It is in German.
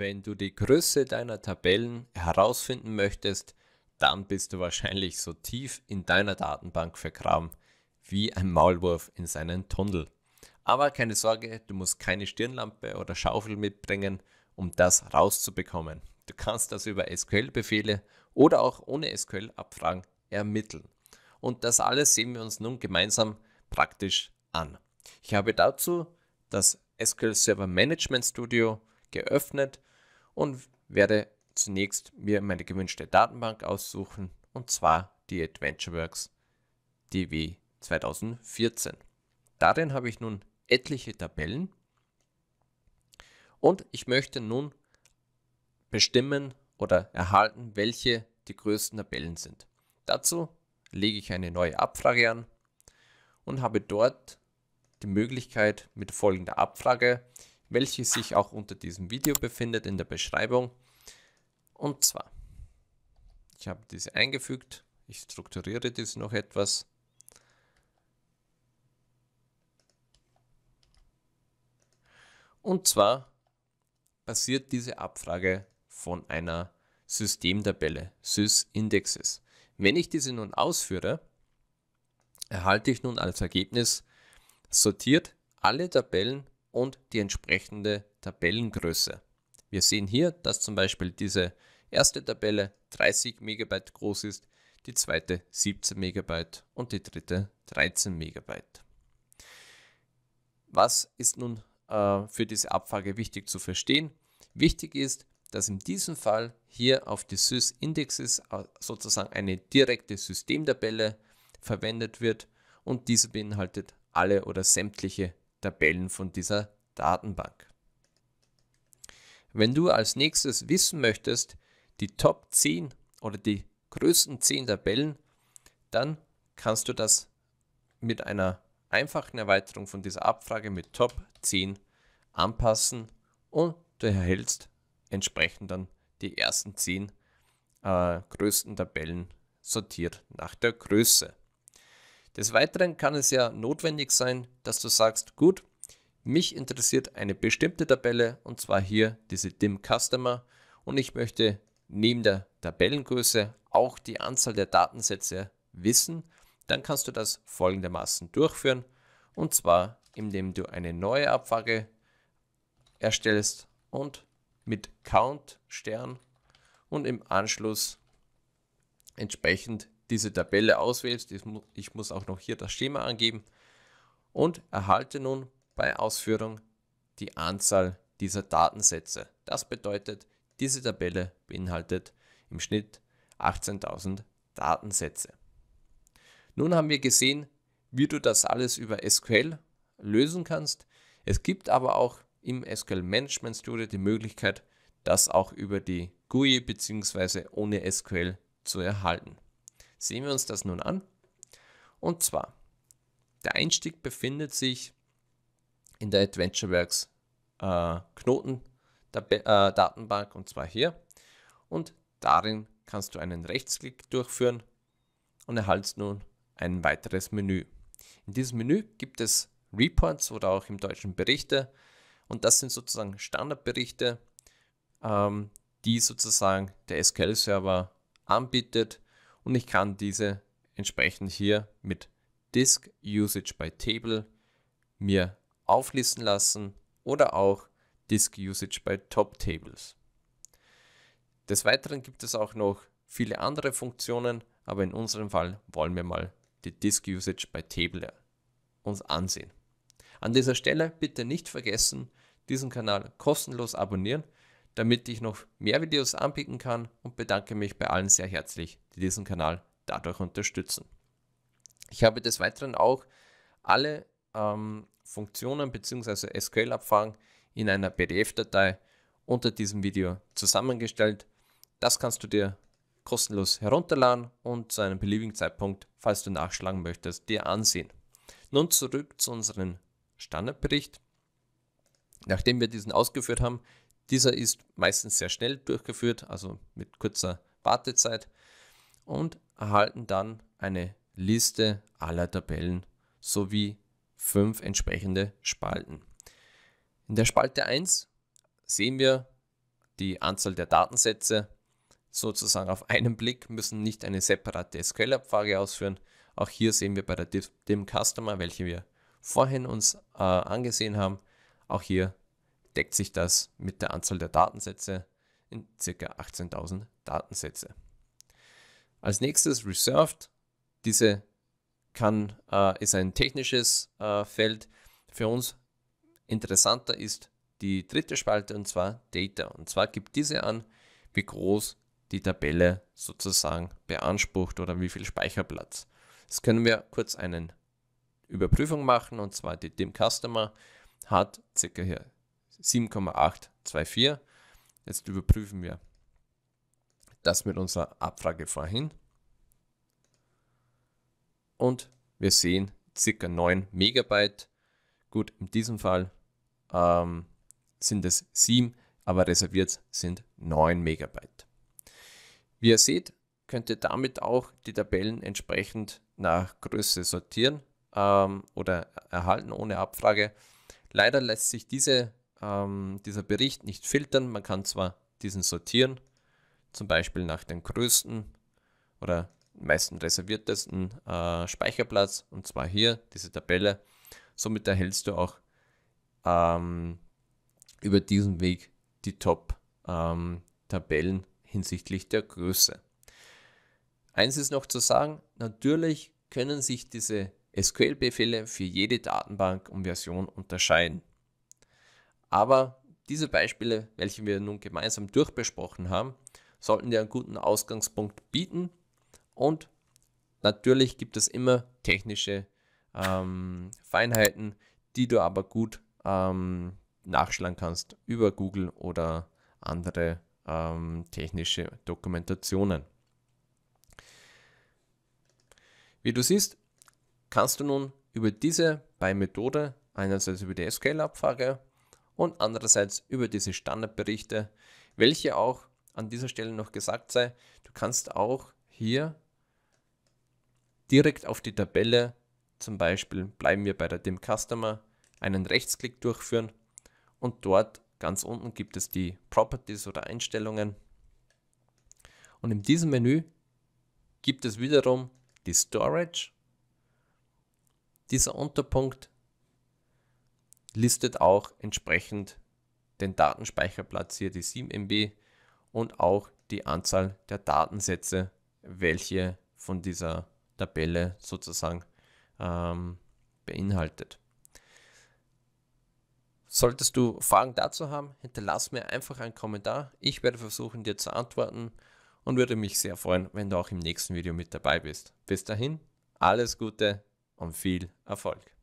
Wenn du die Größe deiner Tabellen herausfinden möchtest, dann bist du wahrscheinlich so tief in deiner Datenbank vergraben wie ein Maulwurf in seinen Tunnel. Aber keine Sorge, du musst keine Stirnlampe oder Schaufel mitbringen, um das rauszubekommen. Du kannst das über SQL-Befehle oder auch ohne SQL-Abfragen ermitteln. Und das alles sehen wir uns nun gemeinsam praktisch an. Ich habe dazu das SQL Server Management Studio geöffnet und werde zunächst mir meine gewünschte Datenbank aussuchen und zwar die AdventureWorks DW 2014. Darin habe ich nun etliche Tabellen und ich möchte nun bestimmen oder erhalten, welche die größten Tabellen sind. Dazu lege ich eine neue Abfrage an und habe dort die Möglichkeit mit folgender Abfrage welches sich auch unter diesem Video befindet in der Beschreibung. Und zwar, ich habe diese eingefügt, ich strukturiere das noch etwas. Und zwar basiert diese Abfrage von einer Systemtabelle, SysIndexes. Wenn ich diese nun ausführe, erhalte ich nun als Ergebnis sortiert alle Tabellen und die entsprechende Tabellengröße. Wir sehen hier, dass zum Beispiel diese erste Tabelle 30 MB groß ist, die zweite 17 MB und die dritte 13 MB. Was ist nun äh, für diese Abfrage wichtig zu verstehen? Wichtig ist, dass in diesem Fall hier auf die SysIndexes äh, sozusagen eine direkte Systemtabelle verwendet wird und diese beinhaltet alle oder sämtliche Tabellen von dieser Datenbank. Wenn du als nächstes wissen möchtest, die Top 10 oder die größten 10 Tabellen, dann kannst du das mit einer einfachen Erweiterung von dieser Abfrage mit Top 10 anpassen und du erhältst entsprechend dann die ersten 10 äh, größten Tabellen sortiert nach der Größe. Des Weiteren kann es ja notwendig sein, dass du sagst, gut, mich interessiert eine bestimmte Tabelle und zwar hier diese DIM Customer und ich möchte neben der Tabellengröße auch die Anzahl der Datensätze wissen. Dann kannst du das folgendermaßen durchführen und zwar indem du eine neue Abfrage erstellst und mit Count Stern und im Anschluss entsprechend diese Tabelle auswählst. Ich muss auch noch hier das Schema angeben und erhalte nun bei Ausführung die Anzahl dieser Datensätze. Das bedeutet, diese Tabelle beinhaltet im Schnitt 18.000 Datensätze. Nun haben wir gesehen, wie du das alles über SQL lösen kannst. Es gibt aber auch im SQL Management Studio die Möglichkeit, das auch über die GUI bzw. ohne SQL zu erhalten. Sehen wir uns das nun an. Und zwar, der Einstieg befindet sich in der AdventureWorks äh, Knoten äh, Datenbank und zwar hier. Und darin kannst du einen Rechtsklick durchführen und erhältst nun ein weiteres Menü. In diesem Menü gibt es Reports oder auch im deutschen Berichte und das sind sozusagen Standardberichte, ähm, die sozusagen der SQL-Server anbietet, und ich kann diese entsprechend hier mit Disk Usage by Table mir auflisten lassen oder auch Disk Usage by Top Tables. Des Weiteren gibt es auch noch viele andere Funktionen, aber in unserem Fall wollen wir mal die Disk Usage by Table uns ansehen. An dieser Stelle bitte nicht vergessen, diesen Kanal kostenlos abonnieren, damit ich noch mehr Videos anpicken kann und bedanke mich bei allen sehr herzlich, die diesen Kanal dadurch unterstützen. Ich habe des Weiteren auch alle ähm, Funktionen bzw. SQL-Abfragen in einer PDF-Datei unter diesem Video zusammengestellt. Das kannst du dir kostenlos herunterladen und zu einem beliebigen Zeitpunkt, falls du nachschlagen möchtest, dir ansehen. Nun zurück zu unserem Standardbericht. Nachdem wir diesen ausgeführt haben, dieser ist meistens sehr schnell durchgeführt, also mit kurzer Wartezeit und erhalten dann eine Liste aller Tabellen sowie fünf entsprechende Spalten. In der Spalte 1 sehen wir die Anzahl der Datensätze sozusagen auf einen Blick, müssen nicht eine separate SQL-Abfrage ausführen. Auch hier sehen wir bei der DIM Customer, welche wir vorhin uns äh, angesehen haben, auch hier deckt sich das mit der Anzahl der Datensätze in ca. 18.000 Datensätze. Als nächstes Reserved. Diese kann, äh, ist ein technisches äh, Feld. Für uns interessanter ist die dritte Spalte und zwar Data. Und zwar gibt diese an, wie groß die Tabelle sozusagen beansprucht oder wie viel Speicherplatz. Jetzt können wir kurz eine Überprüfung machen und zwar die, dem Customer hat circa hier 7,824. Jetzt überprüfen wir das mit unserer Abfrage vorhin. Und wir sehen ca. 9 Megabyte. Gut, in diesem Fall ähm, sind es 7, aber reserviert sind 9 Megabyte. Wie ihr seht, könnt ihr damit auch die Tabellen entsprechend nach Größe sortieren ähm, oder erhalten ohne Abfrage. Leider lässt sich diese ähm, dieser Bericht nicht filtern. Man kann zwar diesen sortieren, zum Beispiel nach dem größten oder meisten reserviertesten äh, Speicherplatz, und zwar hier, diese Tabelle. Somit erhältst du auch ähm, über diesen Weg die Top-Tabellen ähm, hinsichtlich der Größe. Eins ist noch zu sagen, natürlich können sich diese SQL-Befehle für jede Datenbank und Version unterscheiden. Aber diese Beispiele, welche wir nun gemeinsam durchbesprochen haben, sollten dir einen guten Ausgangspunkt bieten. Und natürlich gibt es immer technische ähm, Feinheiten, die du aber gut ähm, nachschlagen kannst über Google oder andere ähm, technische Dokumentationen. Wie du siehst, kannst du nun über diese beiden Methode, einerseits über die SQL-Abfrage und andererseits über diese Standardberichte, welche auch an dieser Stelle noch gesagt sei, du kannst auch hier direkt auf die Tabelle, zum Beispiel bleiben wir bei der DIM Customer, einen Rechtsklick durchführen und dort ganz unten gibt es die Properties oder Einstellungen. Und in diesem Menü gibt es wiederum die Storage, dieser Unterpunkt listet auch entsprechend den Datenspeicherplatz hier, die 7 MB und auch die Anzahl der Datensätze, welche von dieser Tabelle sozusagen ähm, beinhaltet. Solltest du Fragen dazu haben, hinterlass mir einfach einen Kommentar. Ich werde versuchen, dir zu antworten und würde mich sehr freuen, wenn du auch im nächsten Video mit dabei bist. Bis dahin, alles Gute und viel Erfolg.